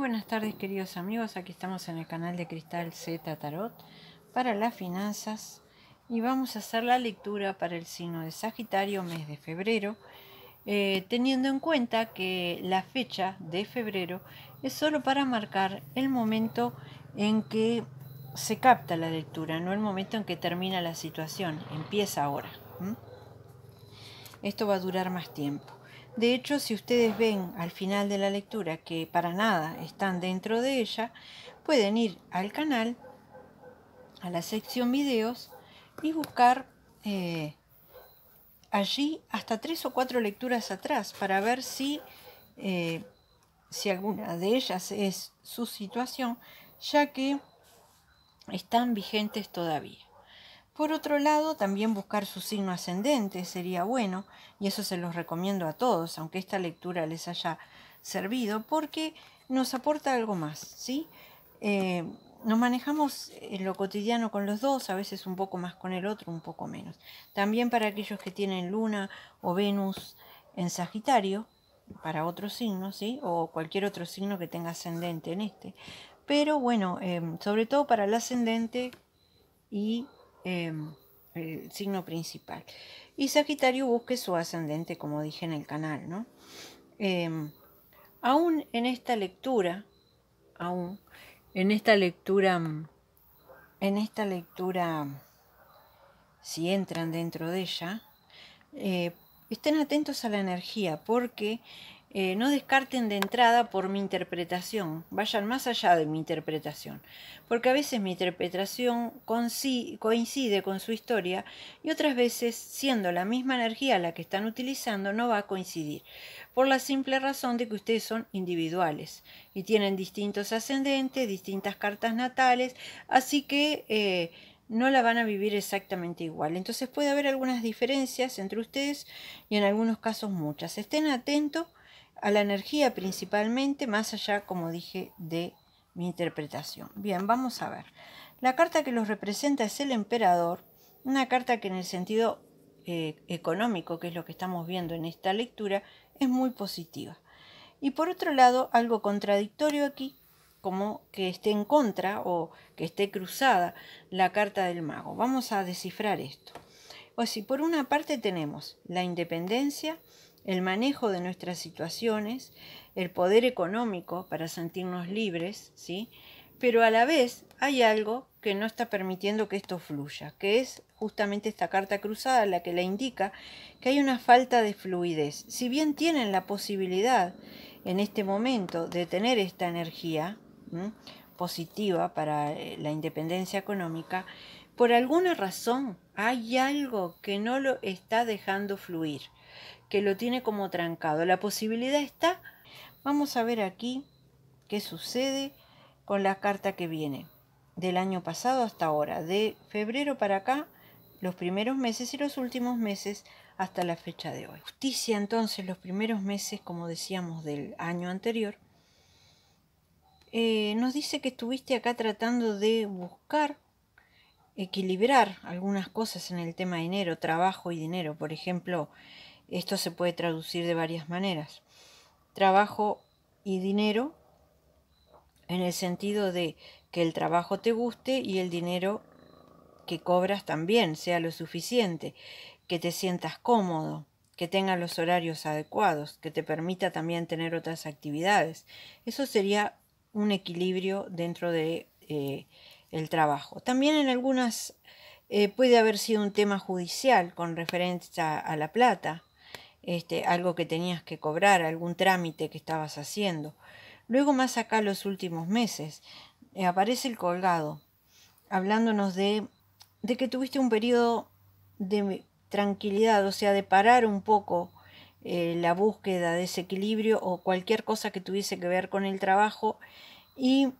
Buenas tardes queridos amigos, aquí estamos en el canal de Cristal Z Tarot para las finanzas y vamos a hacer la lectura para el signo de Sagitario mes de febrero, eh, teniendo en cuenta que la fecha de febrero es solo para marcar el momento en que se capta la lectura, no el momento en que termina la situación, empieza ahora. Esto va a durar más tiempo. De hecho, si ustedes ven al final de la lectura que para nada están dentro de ella, pueden ir al canal, a la sección videos y buscar eh, allí hasta tres o cuatro lecturas atrás para ver si, eh, si alguna de ellas es su situación, ya que están vigentes todavía. Por otro lado, también buscar su signo ascendente sería bueno, y eso se los recomiendo a todos, aunque esta lectura les haya servido, porque nos aporta algo más, ¿sí? Eh, nos manejamos en eh, lo cotidiano con los dos, a veces un poco más con el otro, un poco menos. También para aquellos que tienen Luna o Venus en Sagitario, para otro signo, ¿sí? O cualquier otro signo que tenga ascendente en este. Pero bueno, eh, sobre todo para el ascendente y Em, el signo principal. Y Sagitario busque su ascendente, como dije en el canal, ¿no? Em, aún en esta lectura, aún en esta lectura, mm, en esta lectura, si entran dentro de ella, eh, estén atentos a la energía, porque eh, no descarten de entrada por mi interpretación, vayan más allá de mi interpretación, porque a veces mi interpretación coincide con su historia y otras veces, siendo la misma energía la que están utilizando, no va a coincidir, por la simple razón de que ustedes son individuales y tienen distintos ascendentes, distintas cartas natales, así que... Eh, no la van a vivir exactamente igual. Entonces puede haber algunas diferencias entre ustedes y en algunos casos muchas. Estén atentos a la energía principalmente, más allá, como dije, de mi interpretación. Bien, vamos a ver. La carta que los representa es el emperador, una carta que en el sentido eh, económico, que es lo que estamos viendo en esta lectura, es muy positiva. Y por otro lado, algo contradictorio aquí, como que esté en contra o que esté cruzada la carta del mago. Vamos a descifrar esto. O si por una parte tenemos la independencia, el manejo de nuestras situaciones, el poder económico para sentirnos libres, ¿sí? Pero a la vez hay algo que no está permitiendo que esto fluya, que es justamente esta carta cruzada la que le indica que hay una falta de fluidez. Si bien tienen la posibilidad en este momento de tener esta energía positiva para eh, la independencia económica, por alguna razón hay algo que no lo está dejando fluir que lo tiene como trancado. La posibilidad está. Vamos a ver aquí qué sucede con la carta que viene del año pasado hasta ahora, de febrero para acá, los primeros meses y los últimos meses hasta la fecha de hoy. Justicia entonces los primeros meses, como decíamos, del año anterior. Eh, nos dice que estuviste acá tratando de buscar equilibrar algunas cosas en el tema de dinero, trabajo y dinero. Por ejemplo, esto se puede traducir de varias maneras. Trabajo y dinero en el sentido de que el trabajo te guste y el dinero que cobras también sea lo suficiente, que te sientas cómodo, que tengas los horarios adecuados, que te permita también tener otras actividades. Eso sería un equilibrio dentro de eh, el trabajo. También en algunas eh, puede haber sido un tema judicial con referencia a la plata, este, algo que tenías que cobrar, algún trámite que estabas haciendo. Luego más acá los últimos meses eh, aparece el colgado, hablándonos de, que tuviste un periodo de tranquilidad, o sea, de parar un poco eh, la búsqueda de ese equilibrio o cualquier cosa que tuviese que ver con el trabajo y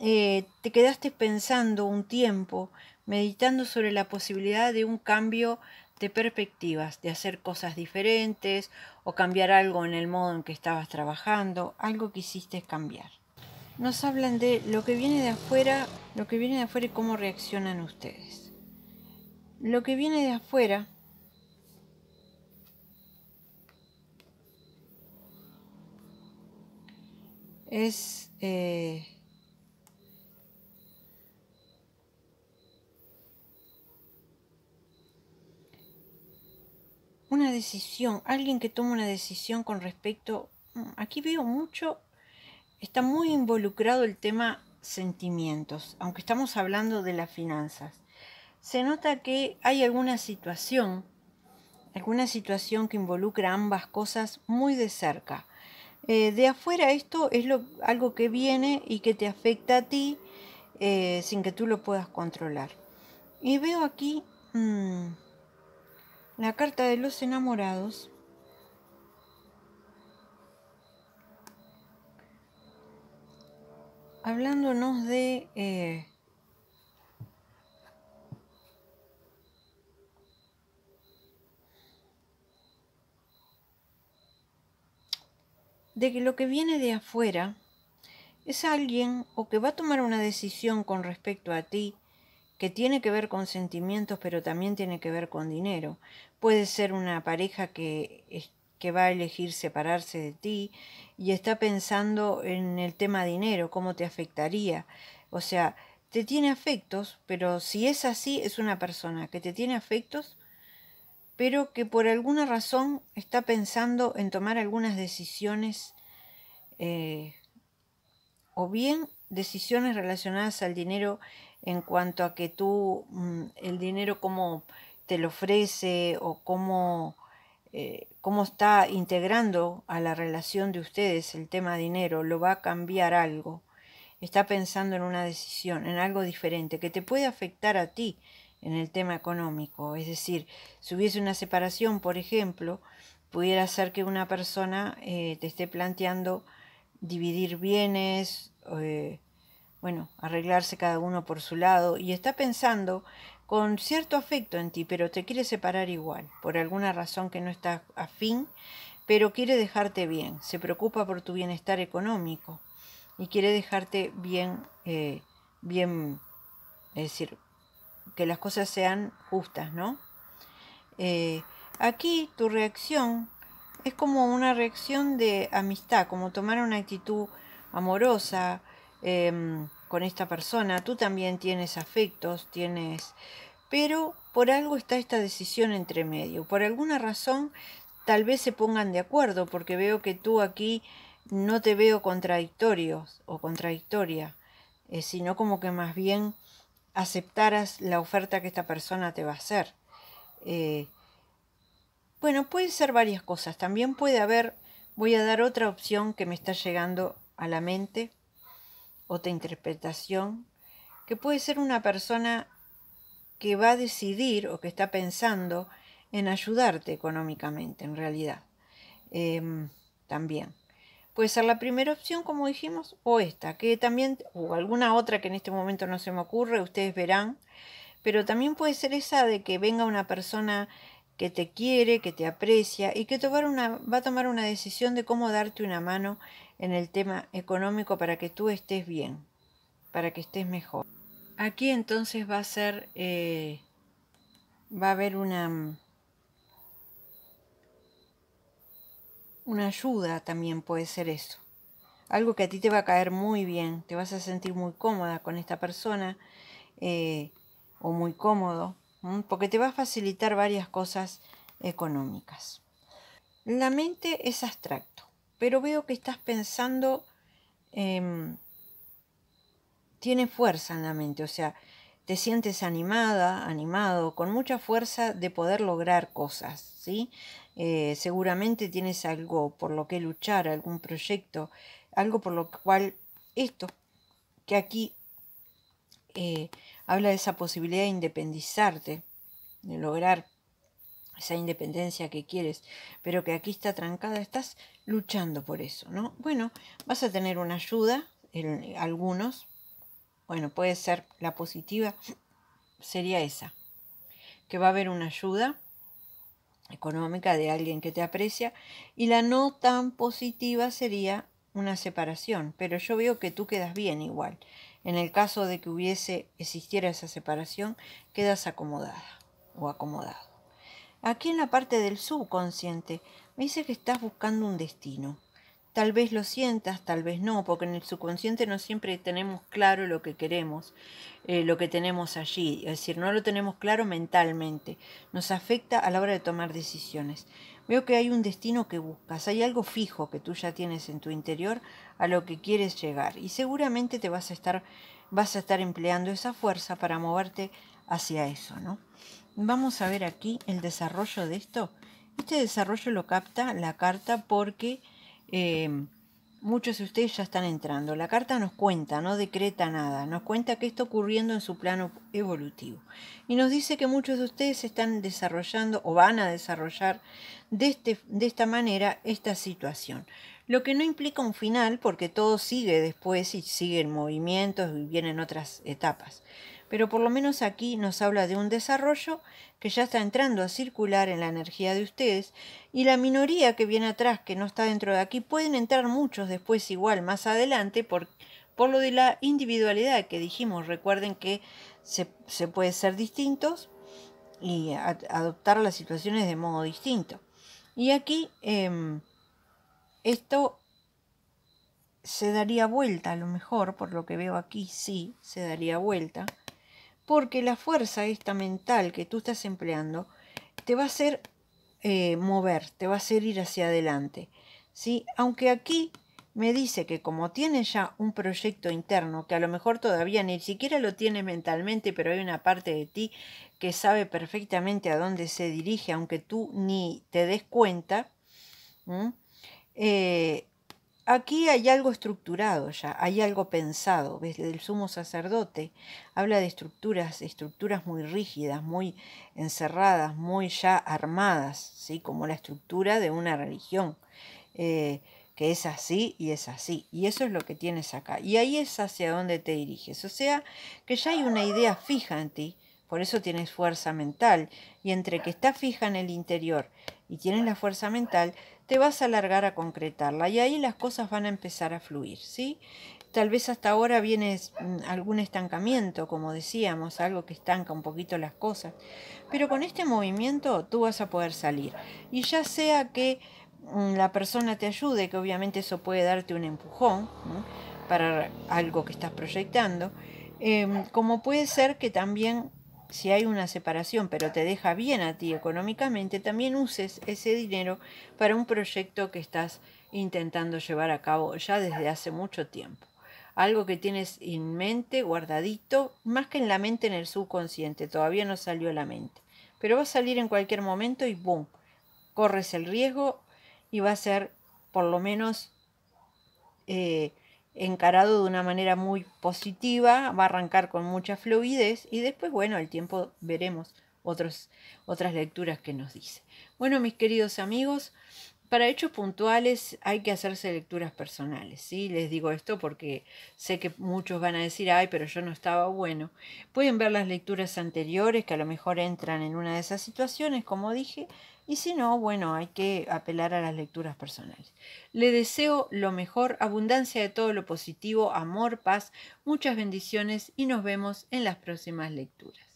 eh, te quedaste pensando un tiempo, meditando sobre la posibilidad de un cambio de perspectivas, de hacer cosas diferentes o cambiar algo en el modo en que estabas trabajando, algo que hiciste cambiar. Nos hablan de lo que viene de afuera, lo que viene de afuera y cómo reaccionan ustedes. Lo que viene de afuera es eh, una decisión, alguien que toma una decisión con respecto, mm, aquí veo mucho, está muy involucrado el tema sentimientos, aunque estamos hablando de las finanzas. Se nota que hay alguna situación, alguna situación que involucra ambas cosas muy de cerca. Eh, de afuera esto es algo que viene y que te afecta a ti eh, sin que tú lo puedas controlar. Y veo aquí... Mm, la carta de los enamorados. Hablándonos de eh, de que lo que viene de afuera es alguien o que va a tomar una decisión con respecto a ti que tiene que ver con sentimientos, pero también tiene que ver con dinero. Puede ser una pareja que, que va a elegir separarse de ti y está pensando en el tema dinero, cómo te afectaría. O sea, te tiene afectos, pero si es así, es una persona que te tiene afectos, pero que por alguna razón está pensando en tomar algunas decisiones, eh, o bien decisiones relacionadas al dinero en cuanto a que tú mm, el dinero cómo te lo ofrece o cómo, eh, cómo está integrando a la relación de ustedes el tema dinero, lo va a cambiar algo. Está pensando en una decisión, en algo diferente, que te puede afectar a ti en el tema económico. Es decir, si hubiese una separación, por ejemplo, pudiera ser que una persona eh, te esté planteando dividir bienes, eh, bueno, arreglarse cada uno por su lado y está pensando con cierto afecto en ti, pero te quiere separar igual, por alguna razón que no está afín, pero quiere dejarte bien, se preocupa por tu bienestar económico y quiere dejarte bien, eh, bien, es decir, que las cosas sean justas, ¿no? Eh, aquí tu reacción es como una reacción de amistad, como tomar una actitud amorosa, Em, con esta persona, tú también tienes afectos, tienes... Pero por algo está esta decisión entre medio. Por alguna razón tal vez se pongan de acuerdo, porque veo que tú aquí no te veo contradictorio... o contradictoria, eh, sino como que más bien aceptaras la oferta que esta persona te va a hacer. Eh, bueno, pueden ser varias cosas. También puede haber, voy a dar otra opción que me está llegando a la mente otra interpretación, que puede ser una persona que va a decidir o que está pensando en ayudarte económicamente, en realidad. Em, también. Puede ser la primera opción, como dijimos, o esta, que también, o alguna otra que en este momento no se me ocurre, ustedes verán, pero también puede ser esa de que venga una persona que te quiere, que te aprecia y que tomar va a tomar una decisión de cómo darte una mano en el tema económico para que tú estés bien, para que estés mejor. Aquí entonces va a ser, eh, va a haber una, una ayuda también puede ser eso. Algo que a ti te va a caer muy bien, te vas a sentir muy cómoda con esta persona eh, o muy cómodo, porque te va a facilitar varias cosas económicas. La mente es abstracto pero veo que estás pensando, em, tiene fuerza en la mente, o sea, te sientes animada, animado, con mucha fuerza de poder lograr cosas, ¿sí? Eh, seguramente tienes algo por lo que luchar, algún proyecto, algo por lo cual esto, que aquí eh, habla de esa posibilidad de independizarte, de lograr esa independencia que quieres, pero que aquí está trancada, estás luchando por eso, ¿no? Bueno, vas a tener una ayuda, algunos, bueno, puede ser la positiva, sería esa, que va a haber una ayuda económica de alguien que te aprecia y la no tan positiva sería una separación, pero yo veo que tú quedas bien igual. En el caso de que hubiese existiera esa separación, quedas acomodada o acomodado aquí en la parte del subconsciente, me dice que estás buscando un destino. Tal vez lo sientas, tal vez no, porque en el subconsciente no siempre tenemos claro lo que queremos, eh, lo que tenemos allí. Es decir, no lo tenemos claro mentalmente. Nos afecta a la hora de tomar decisiones. Veo que hay un destino que buscas, hay algo fijo que tú ya tienes en tu interior a lo que quieres llegar. Y seguramente te vas a estar, vas a estar empleando esa fuerza para moverte hacia eso, ¿no? Vamos a ver aquí el desarrollo de esto. Este desarrollo lo capta la carta porque eh, muchos de ustedes ya están entrando. La carta nos cuenta, no decreta nada, nos cuenta qué está ocurriendo en su plano evolutivo. Y nos dice que muchos de ustedes están desarrollando o van a desarrollar de, este, esta manera esta situación. Lo que no implica un final porque todo sigue después y siguen movimientos y vienen otras etapas pero por lo menos aquí nos habla de un desarrollo que ya está entrando a circular en la energía de ustedes y la minoría que viene atrás, que no está dentro de aquí, pueden entrar muchos después igual más adelante por, lo de la individualidad que dijimos. Recuerden que se, puede ser distintos y adoptar las situaciones de modo distinto. Y aquí em, esto se daría vuelta a lo mejor, por lo que veo aquí sí, se daría vuelta porque la fuerza esta mental que tú estás empleando te va a hacer eh, mover, te va a hacer ir hacia adelante. ¿sí? Aunque aquí me dice que como tiene ya un proyecto interno, que a lo mejor todavía ni siquiera lo tiene mentalmente, pero hay una parte de ti que sabe perfectamente a dónde se dirige, aunque tú ni te des cuenta, aquí hay algo estructurado ya, hay algo pensado. ¿ves? El sumo sacerdote habla de estructuras, estructuras muy rígidas, muy encerradas, muy ya armadas, como la estructura de una religión, eh, que es así y es así. Y eso es lo que tienes acá. Y ahí es hacia dónde te diriges. O sea, que ya hay una idea fija en ti, por eso tienes fuerza mental. Y entre que está fija en el interior y tienes la fuerza mental, te vas a alargar a concretarla y ahí las cosas van a empezar a fluir, ¿sí? Tal vez hasta ahora viene mm, algún estancamiento, como decíamos, algo que estanca un poquito las cosas, pero con este movimiento tú vas a poder salir. Y ya sea que mm, la persona te ayude, que obviamente eso puede darte un empujón para algo que estás proyectando, em, como puede ser que también si hay una separación, pero te deja bien a ti económicamente, también uses ese dinero para un proyecto que estás intentando llevar a cabo ya desde hace mucho tiempo. Algo que tienes en mente, guardadito, más que en la mente, en el subconsciente, todavía no salió a la mente. Pero va a salir en cualquier momento y ¡boom! Corres el riesgo y va a ser por lo menos eh, encarado de una manera muy positiva, va a arrancar con mucha fluidez y después, bueno, el tiempo veremos otras otras lecturas que nos dice. Bueno, mis queridos amigos, para hechos puntuales hay que hacerse lecturas personales, ¿sí? Les digo esto porque sé que muchos van a decir, ay, pero yo no estaba bueno. Pueden ver las lecturas anteriores que a lo mejor entran en una de esas situaciones, como dije, y si no, bueno, hay que apelar a las lecturas personales. Le deseo lo mejor, abundancia de todo lo positivo, amor, paz, muchas bendiciones y nos vemos en las próximas lecturas.